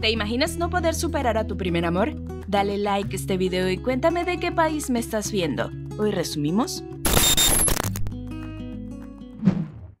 ¿Te imaginas no poder superar a tu primer amor? Dale like a este video y cuéntame de qué país me estás viendo. Hoy resumimos.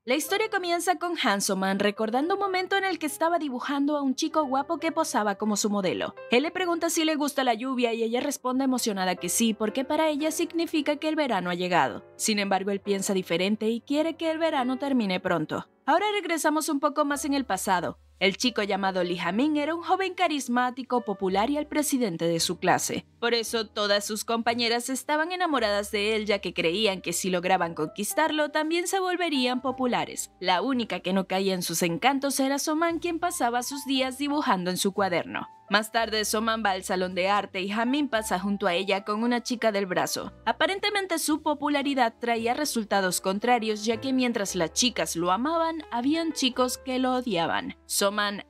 La historia comienza con Hansoman recordando un momento en el que estaba dibujando a un chico guapo que posaba como su modelo. Él le pregunta si le gusta la lluvia y ella responde emocionada que sí, porque para ella significa que el verano ha llegado. Sin embargo, él piensa diferente y quiere que el verano termine pronto. Ahora regresamos un poco más en el pasado. El chico llamado Lee Jamin era un joven carismático, popular y el presidente de su clase. Por eso todas sus compañeras estaban enamoradas de él ya que creían que si lograban conquistarlo también se volverían populares. La única que no caía en sus encantos era Soman quien pasaba sus días dibujando en su cuaderno. Más tarde, Soman va al salón de arte y Jamin pasa junto a ella con una chica del brazo. Aparentemente su popularidad traía resultados contrarios ya que mientras las chicas lo amaban, habían chicos que lo odiaban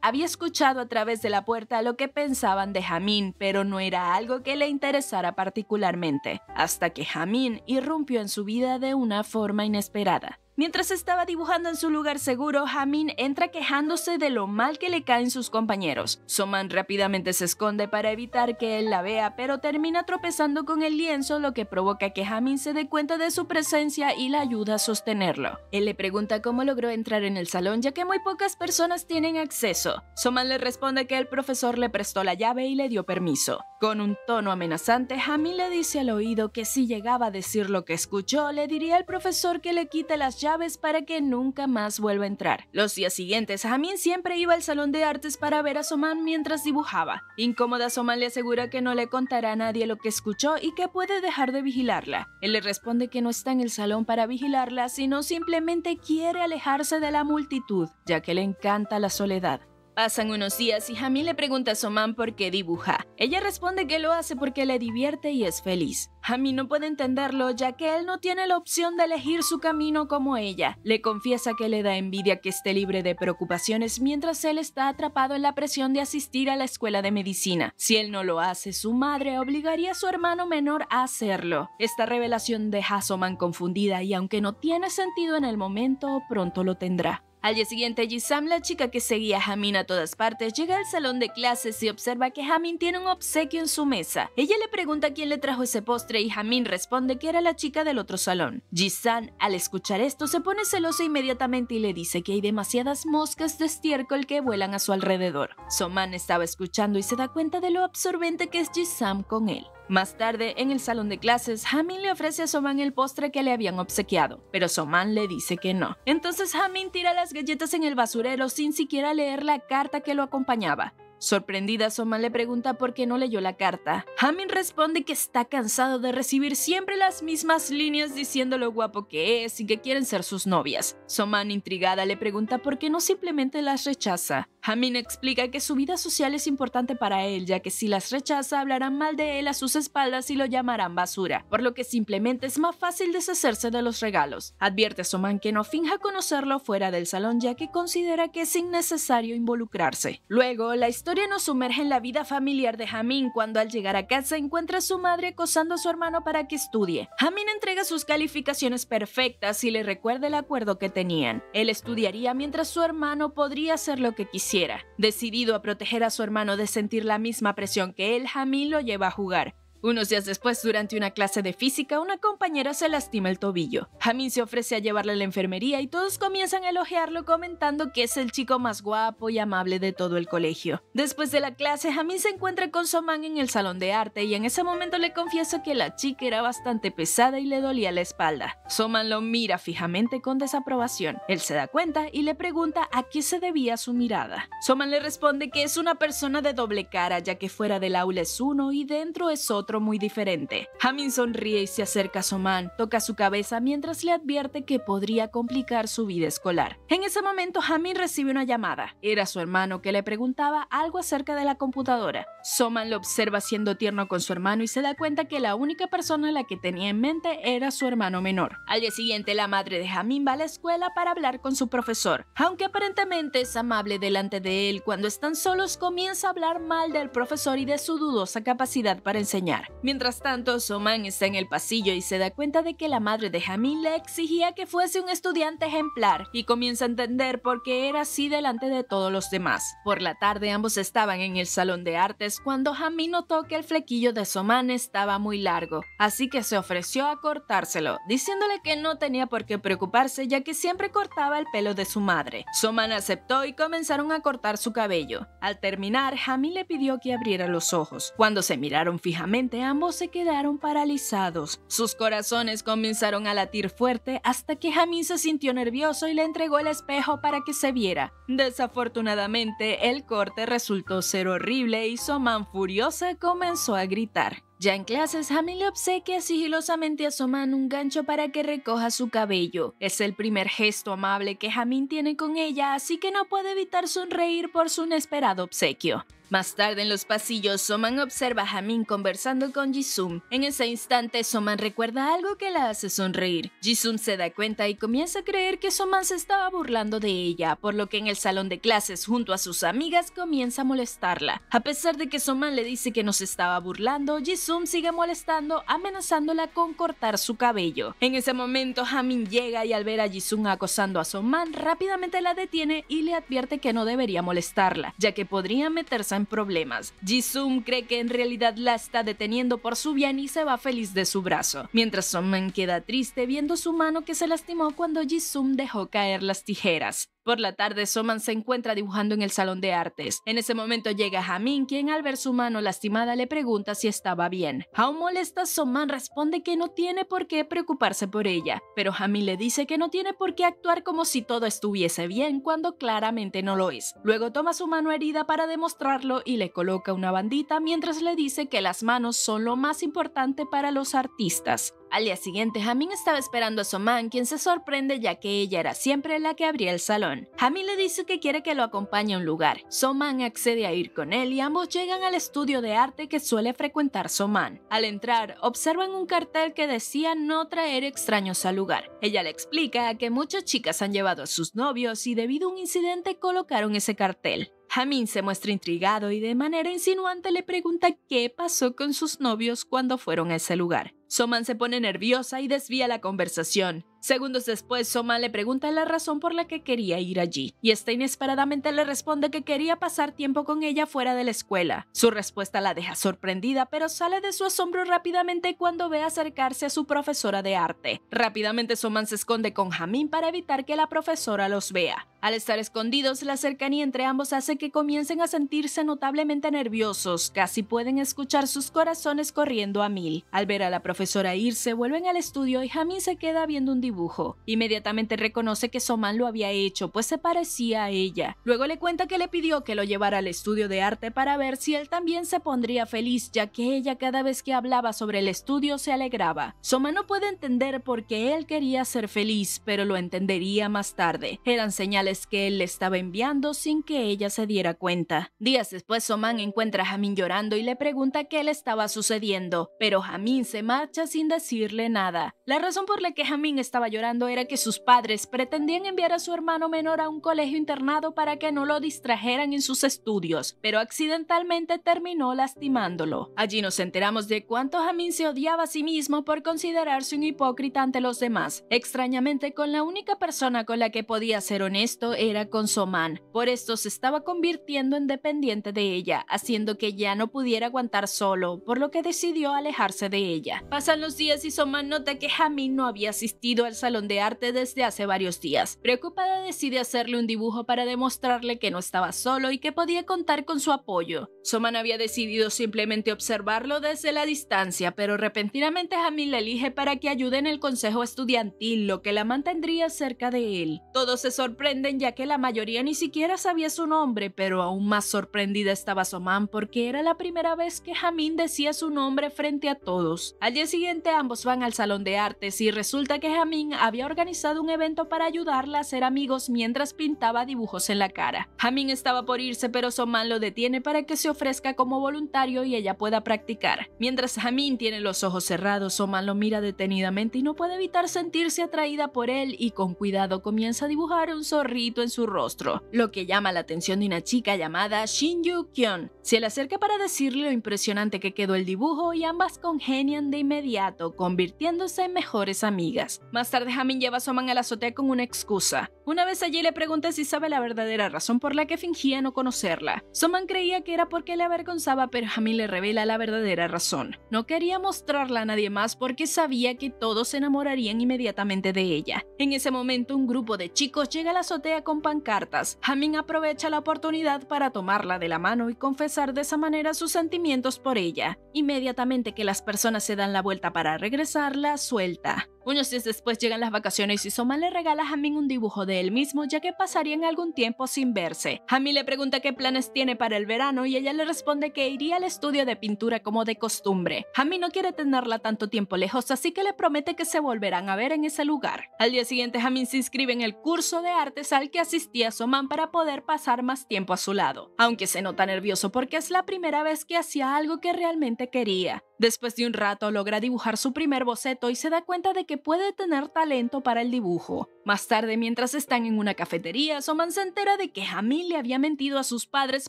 había escuchado a través de la puerta lo que pensaban de Jamín, pero no era algo que le interesara particularmente, hasta que Jamín irrumpió en su vida de una forma inesperada. Mientras estaba dibujando en su lugar seguro, Hamin entra quejándose de lo mal que le caen sus compañeros. Soman rápidamente se esconde para evitar que él la vea, pero termina tropezando con el lienzo, lo que provoca que Hamin se dé cuenta de su presencia y la ayuda a sostenerlo. Él le pregunta cómo logró entrar en el salón, ya que muy pocas personas tienen acceso. Soman le responde que el profesor le prestó la llave y le dio permiso. Con un tono amenazante, Hamin le dice al oído que si llegaba a decir lo que escuchó, le diría al profesor que le quite las llaves para que nunca más vuelva a entrar. Los días siguientes, Jamin siempre iba al salón de artes para ver a Soman mientras dibujaba. Incómoda, Soman le asegura que no le contará a nadie lo que escuchó y que puede dejar de vigilarla. Él le responde que no está en el salón para vigilarla, sino simplemente quiere alejarse de la multitud, ya que le encanta la soledad. Pasan unos días y Jamil le pregunta a Soman por qué dibuja. Ella responde que lo hace porque le divierte y es feliz. Jamil no puede entenderlo ya que él no tiene la opción de elegir su camino como ella. Le confiesa que le da envidia que esté libre de preocupaciones mientras él está atrapado en la presión de asistir a la escuela de medicina. Si él no lo hace, su madre obligaría a su hermano menor a hacerlo. Esta revelación deja a Soman confundida y aunque no tiene sentido en el momento, pronto lo tendrá. Al día siguiente, Jisam, la chica que seguía a Hamin a todas partes, llega al salón de clases y observa que Hamin tiene un obsequio en su mesa. Ella le pregunta quién le trajo ese postre y Hamin responde que era la chica del otro salón. Jisam, al escuchar esto, se pone celosa inmediatamente y le dice que hay demasiadas moscas de estiércol que vuelan a su alrededor. Soman estaba escuchando y se da cuenta de lo absorbente que es Jisam con él. Más tarde, en el salón de clases, Hamin le ofrece a Soman el postre que le habían obsequiado, pero Soman le dice que no. Entonces Hamin tira la galletas en el basurero sin siquiera leer la carta que lo acompañaba. Sorprendida, Soman le pregunta por qué no leyó la carta. Hamin responde que está cansado de recibir siempre las mismas líneas diciendo lo guapo que es y que quieren ser sus novias. Soman, intrigada, le pregunta por qué no simplemente las rechaza. Hamin explica que su vida social es importante para él, ya que si las rechaza hablarán mal de él a sus espaldas y lo llamarán basura, por lo que simplemente es más fácil deshacerse de los regalos. Advierte a Soman que no finja conocerlo fuera del salón, ya que considera que es innecesario involucrarse. Luego, la historia historia nos sumerge en la vida familiar de Jamin cuando al llegar a casa encuentra a su madre acosando a su hermano para que estudie. Jamin entrega sus calificaciones perfectas y le recuerda el acuerdo que tenían. Él estudiaría mientras su hermano podría hacer lo que quisiera. Decidido a proteger a su hermano de sentir la misma presión que él, Jamin lo lleva a jugar, unos días después, durante una clase de física, una compañera se lastima el tobillo. Jamin se ofrece a llevarla a la enfermería y todos comienzan a elogiarlo comentando que es el chico más guapo y amable de todo el colegio. Después de la clase, Jamin se encuentra con Soman en el salón de arte y en ese momento le confiesa que la chica era bastante pesada y le dolía la espalda. Soman lo mira fijamente con desaprobación. Él se da cuenta y le pregunta a qué se debía su mirada. Soman le responde que es una persona de doble cara ya que fuera del aula es uno y dentro es otro muy diferente. Hamin sonríe y se acerca a Soman, toca su cabeza mientras le advierte que podría complicar su vida escolar. En ese momento, Hamin recibe una llamada. Era su hermano que le preguntaba algo acerca de la computadora. Soman lo observa siendo tierno con su hermano y se da cuenta que la única persona a la que tenía en mente era su hermano menor. Al día siguiente, la madre de Hamin va a la escuela para hablar con su profesor. Aunque aparentemente es amable delante de él, cuando están solos comienza a hablar mal del profesor y de su dudosa capacidad para enseñar. Mientras tanto, Soman está en el pasillo y se da cuenta de que la madre de Jamil le exigía que fuese un estudiante ejemplar y comienza a entender por qué era así delante de todos los demás. Por la tarde ambos estaban en el salón de artes cuando Jamil notó que el flequillo de Soman estaba muy largo, así que se ofreció a cortárselo, diciéndole que no tenía por qué preocuparse ya que siempre cortaba el pelo de su madre. Soman aceptó y comenzaron a cortar su cabello. Al terminar, Jamil le pidió que abriera los ojos. Cuando se miraron fijamente, ambos se quedaron paralizados. Sus corazones comenzaron a latir fuerte hasta que Jamín se sintió nervioso y le entregó el espejo para que se viera. Desafortunadamente, el corte resultó ser horrible y Soman furiosa comenzó a gritar. Ya en clases, Jamín le obsequia sigilosamente a Soman un gancho para que recoja su cabello. Es el primer gesto amable que Jamín tiene con ella, así que no puede evitar sonreír por su inesperado obsequio. Más tarde en los pasillos, Soman observa a Jamin conversando con Jisum. En ese instante, Soman recuerda algo que la hace sonreír. Jisum se da cuenta y comienza a creer que Soman se estaba burlando de ella, por lo que en el salón de clases junto a sus amigas comienza a molestarla. A pesar de que Soman le dice que no se estaba burlando, Jisum sigue molestando, amenazándola con cortar su cabello. En ese momento, Hamin llega y al ver a Jisum acosando a Soman, rápidamente la detiene y le advierte que no debería molestarla, ya que podría meterse en problemas. Jisum cree que en realidad la está deteniendo por su bien y se va feliz de su brazo, mientras Sonman queda triste viendo su mano que se lastimó cuando Jisum dejó caer las tijeras. Por la tarde, Soman se encuentra dibujando en el salón de artes. En ese momento llega Jamin, quien al ver su mano lastimada le pregunta si estaba bien. Aún molesta, Soman responde que no tiene por qué preocuparse por ella, pero Jamin le dice que no tiene por qué actuar como si todo estuviese bien cuando claramente no lo es. Luego toma su mano herida para demostrarlo y le coloca una bandita mientras le dice que las manos son lo más importante para los artistas. Al día siguiente, Jamin estaba esperando a Soman, quien se sorprende ya que ella era siempre la que abría el salón. Jamin le dice que quiere que lo acompañe a un lugar. Soman accede a ir con él y ambos llegan al estudio de arte que suele frecuentar Soman. Al entrar, observan un cartel que decía no traer extraños al lugar. Ella le explica que muchas chicas han llevado a sus novios y debido a un incidente colocaron ese cartel. Jamin se muestra intrigado y de manera insinuante le pregunta qué pasó con sus novios cuando fueron a ese lugar. Soman se pone nerviosa y desvía la conversación. Segundos después, Soma le pregunta la razón por la que quería ir allí, y esta inesperadamente le responde que quería pasar tiempo con ella fuera de la escuela. Su respuesta la deja sorprendida, pero sale de su asombro rápidamente cuando ve acercarse a su profesora de arte. Rápidamente Soman se esconde con Jamin para evitar que la profesora los vea. Al estar escondidos, la cercanía entre ambos hace que comiencen a sentirse notablemente nerviosos, casi pueden escuchar sus corazones corriendo a mil. Al ver a la profesora irse, vuelven al estudio y Jamin se queda viendo un dibujo Inmediatamente reconoce que Soman lo había hecho, pues se parecía a ella. Luego le cuenta que le pidió que lo llevara al estudio de arte para ver si él también se pondría feliz, ya que ella cada vez que hablaba sobre el estudio se alegraba. Soman no puede entender por qué él quería ser feliz, pero lo entendería más tarde. Eran señales que él le estaba enviando sin que ella se diera cuenta. Días después, Soman encuentra a Jamin llorando y le pregunta qué le estaba sucediendo, pero Jamin se marcha sin decirle nada. La razón por la que Jamin está llorando era que sus padres pretendían enviar a su hermano menor a un colegio internado para que no lo distrajeran en sus estudios, pero accidentalmente terminó lastimándolo. Allí nos enteramos de cuánto Jamin se odiaba a sí mismo por considerarse un hipócrita ante los demás. Extrañamente, con la única persona con la que podía ser honesto era con Soman. Por esto se estaba convirtiendo en dependiente de ella, haciendo que ya no pudiera aguantar solo, por lo que decidió alejarse de ella. Pasan los días y Soman nota que Jamin no había asistido al salón de arte desde hace varios días. Preocupada decide hacerle un dibujo para demostrarle que no estaba solo y que podía contar con su apoyo. Soman había decidido simplemente observarlo desde la distancia, pero repentinamente Jamil la elige para que ayude en el consejo estudiantil, lo que la mantendría cerca de él. Todos se sorprenden ya que la mayoría ni siquiera sabía su nombre, pero aún más sorprendida estaba Soman porque era la primera vez que Jamil decía su nombre frente a todos. Al día siguiente ambos van al salón de artes y resulta que Jamil había organizado un evento para ayudarla a ser amigos mientras pintaba dibujos en la cara. Hamin estaba por irse, pero Soman lo detiene para que se ofrezca como voluntario y ella pueda practicar. Mientras Hamin tiene los ojos cerrados, Soman lo mira detenidamente y no puede evitar sentirse atraída por él y con cuidado comienza a dibujar un zorrito en su rostro, lo que llama la atención de una chica llamada Shinju Kyon. Se le acerca para decirle lo impresionante que quedó el dibujo y ambas congenian de inmediato, convirtiéndose en mejores amigas. Más tarde, Hamming lleva a Soman a la azotea con una excusa. Una vez allí le pregunta si sabe la verdadera razón por la que fingía no conocerla. Soman creía que era porque le avergonzaba, pero Hamin le revela la verdadera razón. No quería mostrarla a nadie más porque sabía que todos se enamorarían inmediatamente de ella. En ese momento, un grupo de chicos llega a la azotea con pancartas. Hamin aprovecha la oportunidad para tomarla de la mano y confesar de esa manera sus sentimientos por ella. Inmediatamente que las personas se dan la vuelta para regresar, la suelta. Unos días después llegan las vacaciones y Soman le regala a Jamin un dibujo de él mismo ya que pasarían algún tiempo sin verse. Jamin le pregunta qué planes tiene para el verano y ella le responde que iría al estudio de pintura como de costumbre. Jamin no quiere tenerla tanto tiempo lejos así que le promete que se volverán a ver en ese lugar. Al día siguiente Jamin se inscribe en el curso de artes al que asistía Soman para poder pasar más tiempo a su lado, aunque se nota nervioso porque es la primera vez que hacía algo que realmente quería. Después de un rato logra dibujar su primer boceto y se da cuenta de que puede tener talento para el dibujo. Más tarde, mientras están en una cafetería, Soman se entera de que Jamil le había mentido a sus padres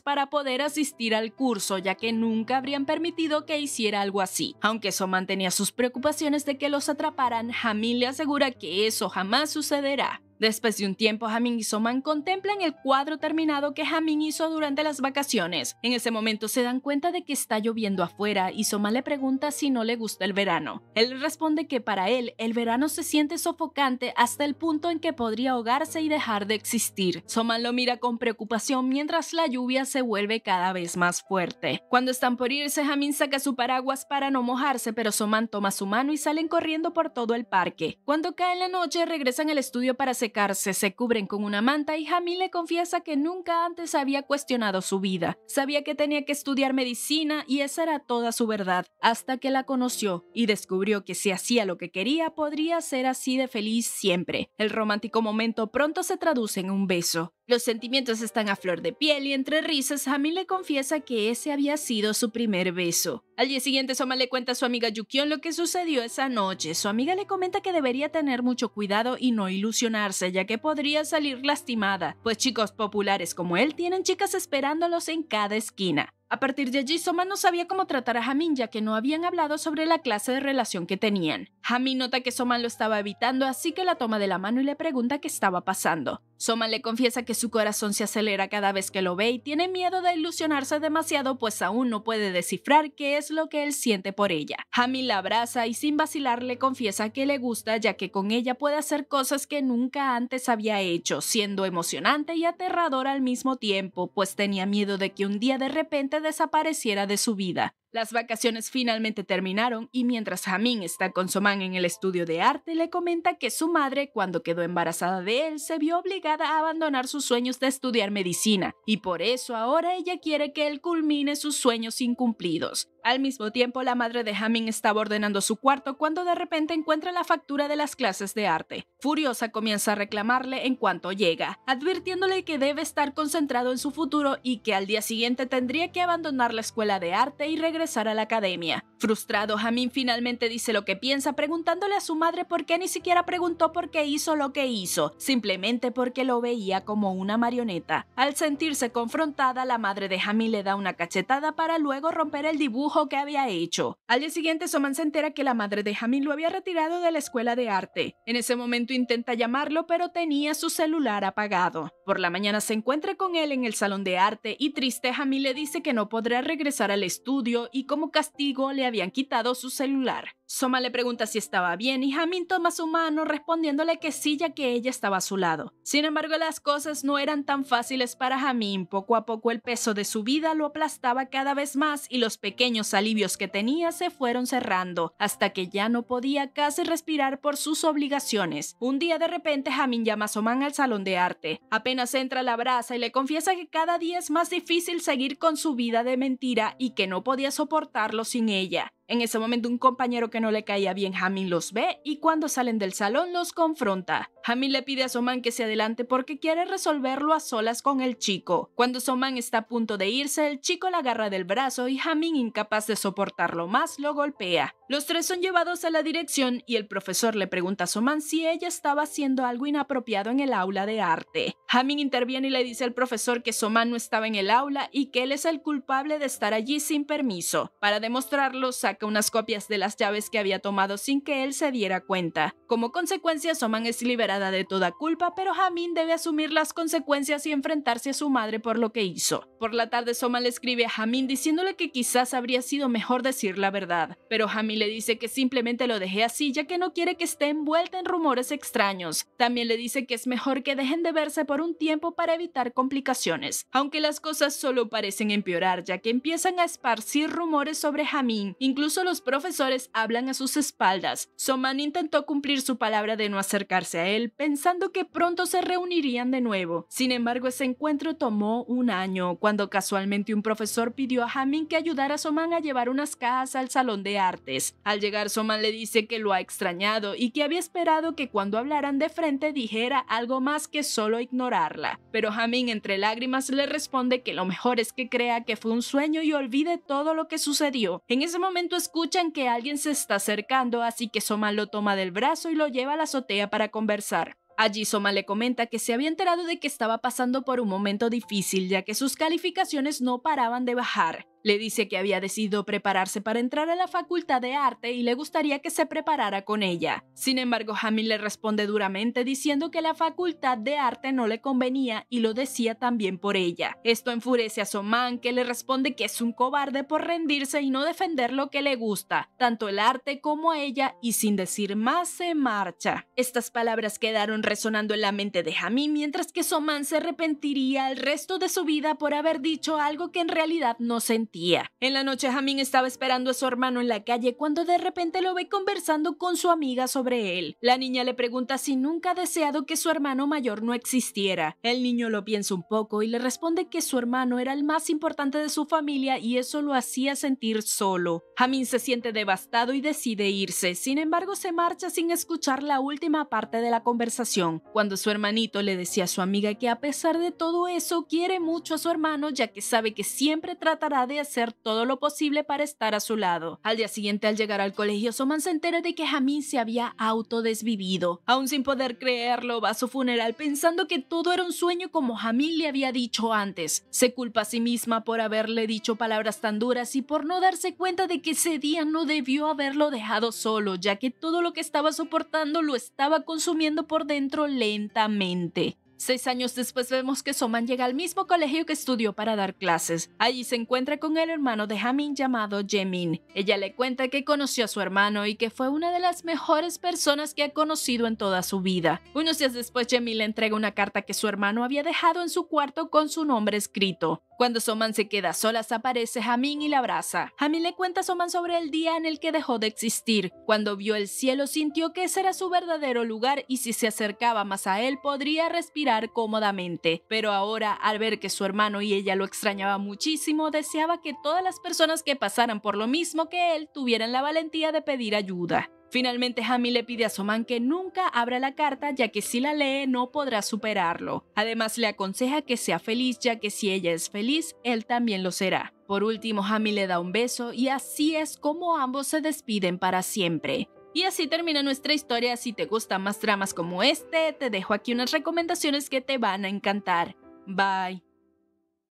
para poder asistir al curso, ya que nunca habrían permitido que hiciera algo así. Aunque Soman tenía sus preocupaciones de que los atraparan, Jamil le asegura que eso jamás sucederá. Después de un tiempo, Jamin y Soman contemplan el cuadro terminado que Jamin hizo durante las vacaciones. En ese momento se dan cuenta de que está lloviendo afuera y Soman le pregunta si no le gusta el verano. Él responde que para él el verano se siente sofocante hasta el punto en que podría ahogarse y dejar de existir. Soman lo mira con preocupación mientras la lluvia se vuelve cada vez más fuerte. Cuando están por irse, Jamin saca su paraguas para no mojarse, pero Soman toma su mano y salen corriendo por todo el parque. Cuando cae la noche, regresan al estudio para cárcel se cubren con una manta y Jamil le confiesa que nunca antes había cuestionado su vida. Sabía que tenía que estudiar medicina y esa era toda su verdad, hasta que la conoció y descubrió que si hacía lo que quería podría ser así de feliz siempre. El romántico momento pronto se traduce en un beso. Los sentimientos están a flor de piel y entre risas, Jamin le confiesa que ese había sido su primer beso. Al día siguiente, Soma le cuenta a su amiga Yukion lo que sucedió esa noche. Su amiga le comenta que debería tener mucho cuidado y no ilusionarse, ya que podría salir lastimada, pues chicos populares como él tienen chicas esperándolos en cada esquina. A partir de allí, Soma no sabía cómo tratar a Jamin, ya que no habían hablado sobre la clase de relación que tenían. Jamin nota que Soma lo estaba evitando, así que la toma de la mano y le pregunta qué estaba pasando. Soma le confiesa que su corazón se acelera cada vez que lo ve y tiene miedo de ilusionarse demasiado pues aún no puede descifrar qué es lo que él siente por ella. Hami la abraza y sin vacilar le confiesa que le gusta ya que con ella puede hacer cosas que nunca antes había hecho, siendo emocionante y aterrador al mismo tiempo, pues tenía miedo de que un día de repente desapareciera de su vida. Las vacaciones finalmente terminaron y mientras Jamín está con Soman en el estudio de arte, le comenta que su madre, cuando quedó embarazada de él, se vio obligada a abandonar sus sueños de estudiar medicina y por eso ahora ella quiere que él culmine sus sueños incumplidos. Al mismo tiempo, la madre de Hamming estaba ordenando su cuarto cuando de repente encuentra la factura de las clases de arte. Furiosa comienza a reclamarle en cuanto llega, advirtiéndole que debe estar concentrado en su futuro y que al día siguiente tendría que abandonar la escuela de arte y regresar a la academia. Frustrado, Hamming finalmente dice lo que piensa preguntándole a su madre por qué ni siquiera preguntó por qué hizo lo que hizo, simplemente porque lo veía como una marioneta. Al sentirse confrontada, la madre de Hamming le da una cachetada para luego romper el dibujo que había hecho. Al día siguiente, Soman se entera que la madre de Jamil lo había retirado de la escuela de arte. En ese momento intenta llamarlo, pero tenía su celular apagado. Por la mañana se encuentra con él en el salón de arte y triste Jamil le dice que no podrá regresar al estudio y como castigo le habían quitado su celular. Soma le pregunta si estaba bien y Hamin toma su mano respondiéndole que sí ya que ella estaba a su lado. Sin embargo, las cosas no eran tan fáciles para Hamin. Poco a poco el peso de su vida lo aplastaba cada vez más y los pequeños alivios que tenía se fueron cerrando hasta que ya no podía casi respirar por sus obligaciones. Un día de repente Hamin llama a Soman al salón de arte. Apenas entra la brasa y le confiesa que cada día es más difícil seguir con su vida de mentira y que no podía soportarlo sin ella. En ese momento un compañero que no le caía bien Hamming los ve y cuando salen del salón los confronta. Hamin le pide a Soman que se adelante porque quiere resolverlo a solas con el chico. Cuando Soman está a punto de irse, el chico la agarra del brazo y Hamin, incapaz de soportarlo más, lo golpea. Los tres son llevados a la dirección y el profesor le pregunta a Soman si ella estaba haciendo algo inapropiado en el aula de arte. Hamin interviene y le dice al profesor que Soman no estaba en el aula y que él es el culpable de estar allí sin permiso. Para demostrarlo, saca unas copias de las llaves que había tomado sin que él se diera cuenta. Como consecuencia, Soman es liberado de toda culpa, pero Jamin debe asumir las consecuencias y enfrentarse a su madre por lo que hizo. Por la tarde, Soma le escribe a Jamin diciéndole que quizás habría sido mejor decir la verdad, pero Jamin le dice que simplemente lo dejé así ya que no quiere que esté envuelta en rumores extraños. También le dice que es mejor que dejen de verse por un tiempo para evitar complicaciones, aunque las cosas solo parecen empeorar ya que empiezan a esparcir rumores sobre Jamin. Incluso los profesores hablan a sus espaldas. Soman intentó cumplir su palabra de no acercarse a él, pensando que pronto se reunirían de nuevo. Sin embargo, ese encuentro tomó un año, cuando casualmente un profesor pidió a Hamin que ayudara a Soman a llevar unas cajas al salón de artes. Al llegar, Soman le dice que lo ha extrañado y que había esperado que cuando hablaran de frente dijera algo más que solo ignorarla. Pero Hamin entre lágrimas le responde que lo mejor es que crea que fue un sueño y olvide todo lo que sucedió. En ese momento escuchan que alguien se está acercando, así que Soman lo toma del brazo y lo lleva a la azotea para conversar Allí Soma le comenta que se había enterado de que estaba pasando por un momento difícil ya que sus calificaciones no paraban de bajar le dice que había decidido prepararse para entrar a la Facultad de Arte y le gustaría que se preparara con ella. Sin embargo, Hamil le responde duramente diciendo que la Facultad de Arte no le convenía y lo decía también por ella. Esto enfurece a Soman, que le responde que es un cobarde por rendirse y no defender lo que le gusta, tanto el arte como ella, y sin decir más se marcha. Estas palabras quedaron resonando en la mente de Hamil mientras que Soman se arrepentiría el resto de su vida por haber dicho algo que en realidad no sentía tía. En la noche, Jamin estaba esperando a su hermano en la calle cuando de repente lo ve conversando con su amiga sobre él. La niña le pregunta si nunca ha deseado que su hermano mayor no existiera. El niño lo piensa un poco y le responde que su hermano era el más importante de su familia y eso lo hacía sentir solo. Jamin se siente devastado y decide irse, sin embargo se marcha sin escuchar la última parte de la conversación, cuando su hermanito le decía a su amiga que a pesar de todo eso quiere mucho a su hermano ya que sabe que siempre tratará de hacer todo lo posible para estar a su lado. Al día siguiente, al llegar al colegio, Soman se entera de que Jamín se había autodesvivido. Aún sin poder creerlo, va a su funeral pensando que todo era un sueño como Jamín le había dicho antes. Se culpa a sí misma por haberle dicho palabras tan duras y por no darse cuenta de que ese día no debió haberlo dejado solo, ya que todo lo que estaba soportando lo estaba consumiendo por dentro lentamente. Seis años después vemos que Soman llega al mismo colegio que estudió para dar clases. Allí se encuentra con el hermano de Hamin llamado Jemin. Ella le cuenta que conoció a su hermano y que fue una de las mejores personas que ha conocido en toda su vida. Unos días después Jemin le entrega una carta que su hermano había dejado en su cuarto con su nombre escrito. Cuando Soman se queda sola, aparece Jamin y la abraza. Jamin le cuenta a Soman sobre el día en el que dejó de existir. Cuando vio el cielo, sintió que ese era su verdadero lugar y si se acercaba más a él, podría respirar cómodamente. Pero ahora, al ver que su hermano y ella lo extrañaba muchísimo, deseaba que todas las personas que pasaran por lo mismo que él tuvieran la valentía de pedir ayuda. Finalmente, Jamie le pide a Soman que nunca abra la carta, ya que si la lee no podrá superarlo. Además, le aconseja que sea feliz, ya que si ella es feliz, él también lo será. Por último, Jamie le da un beso y así es como ambos se despiden para siempre. Y así termina nuestra historia. Si te gustan más dramas como este, te dejo aquí unas recomendaciones que te van a encantar. Bye.